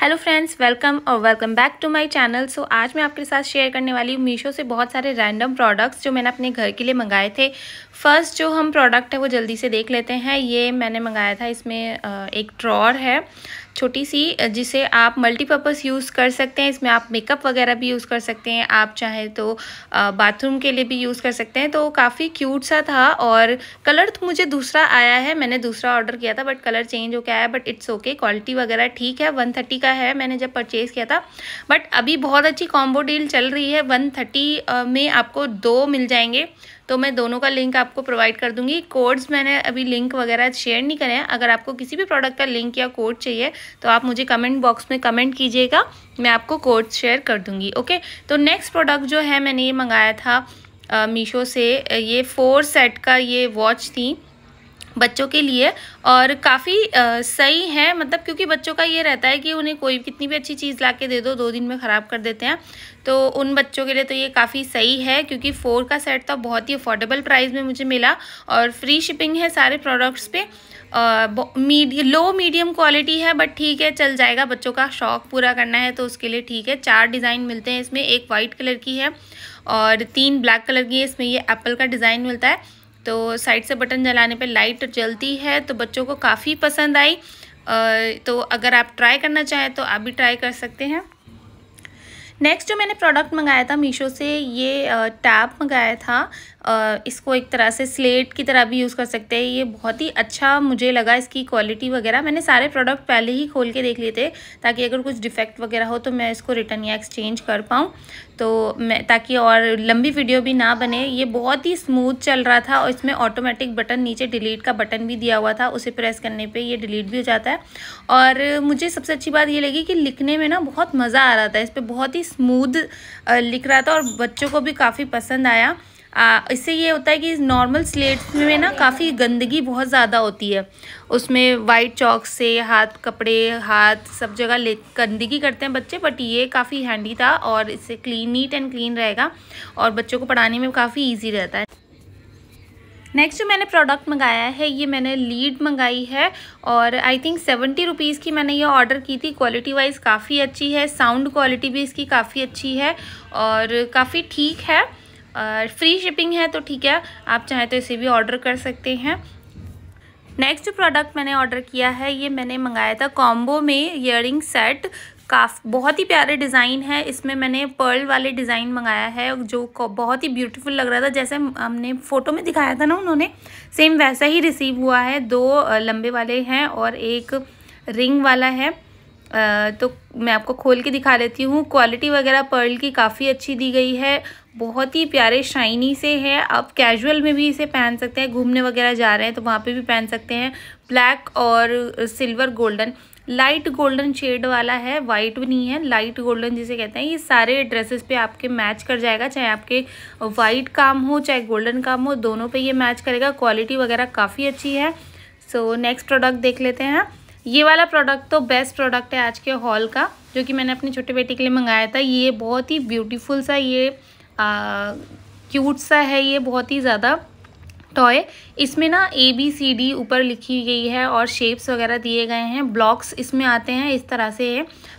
hello friends welcome और welcome back to my channel so आज मैं आपके साथ शेयर करने वाली हूँ मीशो से बहुत सारे रैंडम प्रोडक्ट्स जो मैंने अपने घर के लिए मंगाए थे फर्स्ट जो हम प्रोडक्ट है वो जल्दी से देख लेते हैं ये मैंने मंगाया था इसमें एक ड्रॉर है छोटी सी जिसे आप मल्टीपर्पज़ यूज़ कर सकते हैं इसमें आप मेकअप वगैरह भी यूज़ कर सकते हैं आप चाहें तो बाथरूम के लिए भी यूज़ कर सकते हैं तो काफ़ी क्यूट सा था और कलर तो मुझे दूसरा आया है मैंने दूसरा ऑर्डर किया था बट कलर चेंज होकर आया बट इट्स ओके क्वालिटी वगैरह ठीक है वन थर्टी का है मैंने जब परचेज़ किया था बट अभी बहुत अच्छी कॉम्बो डील चल रही है वन थर्टी में आपको दो मिल जाएंगे तो मैं दोनों का लिंक आपको प्रोवाइड कर दूँगी कोड्स मैंने अभी लिंक वगैरह शेयर नहीं करे हैं अगर आपको किसी भी प्रोडक्ट का लिंक या कोड चाहिए तो आप मुझे कमेंट बॉक्स में कमेंट कीजिएगा मैं आपको कोड शेयर कर दूँगी ओके तो नेक्स्ट प्रोडक्ट जो है मैंने ये मंगाया था मीशो से ये फोर सेट का ये वॉच थी बच्चों के लिए और काफ़ी सही है मतलब क्योंकि बच्चों का ये रहता है कि उन्हें कोई कितनी भी अच्छी चीज़ ला के दे दो दो दिन में ख़राब कर देते हैं तो उन बच्चों के लिए तो ये काफ़ी सही है क्योंकि फ़ोर का सेट तो बहुत ही अफोर्डेबल प्राइस में मुझे मिला और फ्री शिपिंग है सारे प्रोडक्ट्स पे मीडियम लो मीडियम क्वालिटी है बट ठीक है चल जाएगा बच्चों का शौक पूरा करना है तो उसके लिए ठीक है चार डिज़ाइन मिलते हैं इसमें एक वाइट कलर की है और तीन ब्लैक कलर की है इसमें ये एप्पल का डिज़ाइन मिलता है तो साइड से बटन जलाने पे लाइट जलती है तो बच्चों को काफ़ी पसंद आई तो अगर आप ट्राई करना चाहें तो आप भी ट्राई कर सकते हैं नेक्स्ट जो मैंने प्रोडक्ट मंगाया था मीशो से ये टैप मंगाया था इसको एक तरह से स्लेट की तरह भी यूज़ कर सकते हैं ये बहुत ही अच्छा मुझे लगा इसकी क्वालिटी वगैरह मैंने सारे प्रोडक्ट पहले ही खोल के देख लिए थे ताकि अगर कुछ डिफेक्ट वगैरह हो तो मैं इसको रिटर्न या एक्सचेंज कर पाऊँ तो मैं ताकि और लंबी वीडियो भी ना बने ये बहुत ही स्मूथ चल रहा था और इसमें ऑटोमेटिक बटन नीचे डिलीट का बटन भी दिया हुआ था उसे प्रेस करने पर ये डिलीट भी हो जाता है और मुझे सबसे अच्छी बात ये लगी कि लिखने में ना बहुत मज़ा आ रहा था इस पर बहुत ही स्मूद लिख रहा था और बच्चों को भी काफ़ी पसंद आया आ, इससे ये होता है कि नॉर्मल स्लेट्स में ना काफ़ी गंदगी बहुत ज़्यादा होती है उसमें वाइट चौक से हाथ कपड़े हाथ सब जगह ले गंदगी करते हैं बच्चे बट ये काफ़ी हैंडी था और इससे क्लीन नीट एंड क्लीन रहेगा और बच्चों को पढ़ाने में काफ़ी ईजी रहता है नेक्स्ट जो मैंने प्रोडक्ट मंगाया है ये मैंने लीड मंगाई है और आई थिंक सेवेंटी रुपीज़ की मैंने ये ऑर्डर की थी क्वालिटी वाइज काफ़ी अच्छी है साउंड क्वालिटी भी इसकी काफ़ी अच्छी है और काफ़ी ठीक है फ्री शिपिंग है तो ठीक है आप चाहें तो इसे भी ऑर्डर कर सकते हैं नेक्स्ट प्रोडक्ट मैंने ऑर्डर किया है ये मैंने मंगाया था कॉम्बो में इयर सेट काफ बहुत ही प्यारे डिज़ाइन है इसमें मैंने पर्ल वाले डिज़ाइन मंगाया है जो बहुत ही ब्यूटीफुल लग रहा था जैसे हमने फ़ोटो में दिखाया था ना उन्होंने सेम वैसा ही रिसीव हुआ है दो लंबे वाले हैं और एक रिंग वाला है तो मैं आपको खोल के दिखा लेती हूँ क्वालिटी वगैरह पर्ल की काफ़ी अच्छी दी गई है बहुत ही प्यारे शाइनी से है आप कैजुअल में भी इसे पहन सकते हैं घूमने वगैरह जा रहे हैं तो वहाँ पे भी पहन सकते हैं ब्लैक और silver golden light golden shade वाला है वाइट भी नहीं है लाइट गोल्डन जिसे कहते हैं ये सारे ड्रेसेस पे आपके मैच कर जाएगा चाहे आपके वाइट काम हो चाहे गोल्डन काम हो दोनों पे ये मैच करेगा क्वालिटी वगैरह काफ़ी अच्छी है सो नेक्स्ट प्रोडक्ट देख लेते हैं ये वाला प्रोडक्ट तो बेस्ट प्रोडक्ट है आज के हॉल का जो कि मैंने अपने छोटे बेटे के लिए मंगाया था ये बहुत ही ब्यूटीफुल सा ये क्यूट सा है ये बहुत ही ज़्यादा टॉय इसमें ना ए बी सी डी ऊपर लिखी गई है और शेप्स वगैरह दिए गए हैं ब्लॉक्स इसमें आते हैं इस तरह से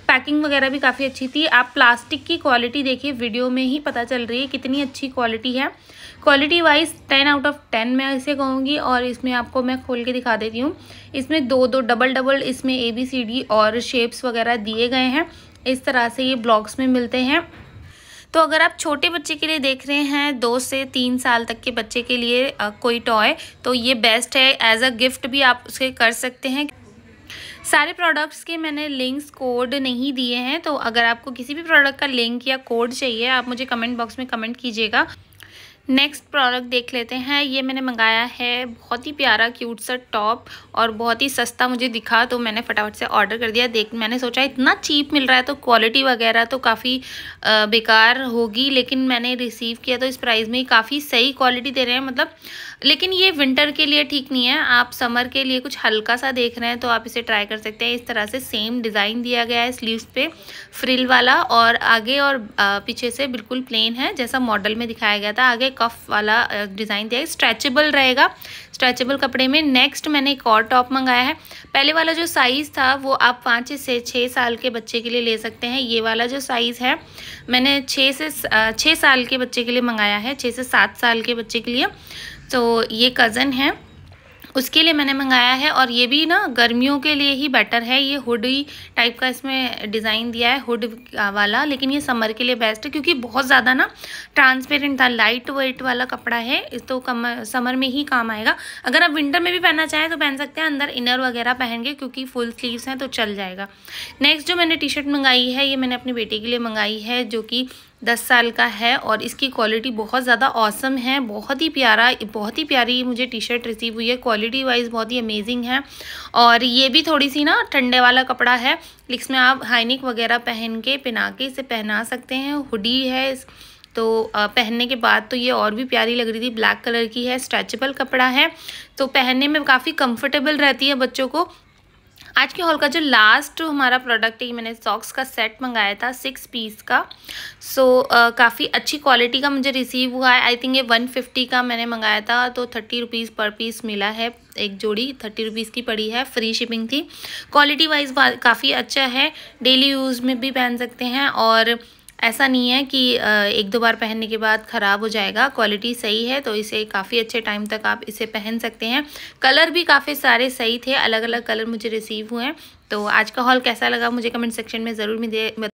पैकिंग वगैरह भी काफ़ी अच्छी थी आप प्लास्टिक की क्वालिटी देखिए वीडियो में ही पता चल रही है कितनी अच्छी क्वालिटी है quality wise ten out of ten मैं इसे कहूँगी और इसमें आपको मैं खोल के दिखा देती हूँ इसमें दो दो डबल डबल इसमें ए बी सी डी और शेप्स वगैरह दिए गए हैं इस तरह से ये ब्लॉक्स में मिलते हैं तो अगर आप छोटे बच्चे के लिए देख रहे हैं दो से तीन साल तक के बच्चे के लिए कोई टॉय तो ये बेस्ट है एज अ गिफ्ट भी आप उसे कर सकते हैं सारे प्रोडक्ट्स के मैंने लिंक्स कोड नहीं दिए हैं तो अगर आपको किसी भी प्रोडक्ट का लिंक या कोड चाहिए आप मुझे कमेंट बॉक्स में कमेंट कीजिएगा नेक्स्ट प्रोडक्ट देख लेते हैं ये मैंने मंगाया है बहुत ही प्यारा क्यूट सा टॉप और बहुत ही सस्ता मुझे दिखा तो मैंने फटाफट से ऑर्डर कर दिया देख मैंने सोचा इतना चीप मिल रहा है तो क्वालिटी वगैरह तो काफ़ी बेकार होगी लेकिन मैंने रिसीव किया तो इस प्राइस में काफ़ी सही क्वालिटी दे रहे हैं मतलब लेकिन ये विंटर के लिए ठीक नहीं है आप समर के लिए कुछ हल्का सा देख रहे हैं तो आप इसे ट्राई कर सकते हैं इस तरह से सेम डिज़ाइन दिया गया है स्लीव्स पे फ्रिल वाला और आगे और पीछे से बिल्कुल प्लेन है जैसा मॉडल में दिखाया गया था आगे कफ वाला डिज़ाइन दिया है स्ट्रेचेबल रहेगा स्ट्रेचेबल कपड़े में नेक्स्ट मैंने एक और टॉप मंगाया है पहले वाला जो साइज़ था वो आप पाँच से छः साल के बच्चे के लिए ले सकते हैं ये वाला जो साइज़ है मैंने छः से छः साल के बच्चे के लिए मंगाया है छः से सात साल के बच्चे के लिए तो ये कज़न है उसके लिए मैंने मंगाया है और ये भी ना गर्मियों के लिए ही बेटर है ये हुडी टाइप का इसमें डिज़ाइन दिया है हुड वाला लेकिन ये समर के लिए बेस्ट है क्योंकि बहुत ज़्यादा ना ट्रांसपेरेंट था लाइट वेट वाला कपड़ा है इस तो कम समर में ही काम आएगा अगर आप विंटर में भी पहनना चाहें तो पहन सकते हैं अंदर इनर वगैरह पहन के क्योंकि फुल स्लीव्स हैं तो चल जाएगा नेक्स्ट जो मैंने टी शर्ट मंगाई है ये मैंने अपनी बेटी के लिए मंगाई है जो कि दस साल का है और इसकी क्वालिटी बहुत ज़्यादा औसम है बहुत ही प्यारा बहुत ही प्यारी मुझे टी शर्ट रिसीव हुई है क्वालिटी वाइज बहुत ही अमेजिंग है और ये भी थोड़ी सी ना ठंडे वाला कपड़ा है इसमें आप हाइनिक वगैरह पहन के पिना के इसे पहना सकते हैं हुडी है तो पहनने के बाद तो ये और भी प्यारी लग रही थी ब्लैक कलर की है स्ट्रेचेबल कपड़ा है तो पहनने में काफ़ी कंफर्टेबल रहती है बच्चों को आज के हॉल का जो लास्ट हमारा प्रोडक्ट है ये मैंने सॉक्स का सेट मंगाया था सिक्स पीस का सो so, uh, काफ़ी अच्छी क्वालिटी का मुझे रिसीव हुआ है आई थिंक ये वन फिफ्टी का मैंने मंगाया था तो थर्टी रुपीज़ पर पीस मिला है एक जोड़ी थर्टी रुपीज़ की पड़ी है फ्री शिपिंग थी क्वालिटी वाइज काफ़ी अच्छा है डेली यूज़ में भी पहन सकते हैं और ऐसा नहीं है कि एक दो बार पहनने के बाद ख़राब हो जाएगा क्वालिटी सही है तो इसे काफ़ी अच्छे टाइम तक आप इसे पहन सकते हैं कलर भी काफ़ी सारे सही थे अलग अलग कलर मुझे रिसीव हुए हैं तो आज का हॉल कैसा लगा मुझे कमेंट सेक्शन में ज़रूर मिले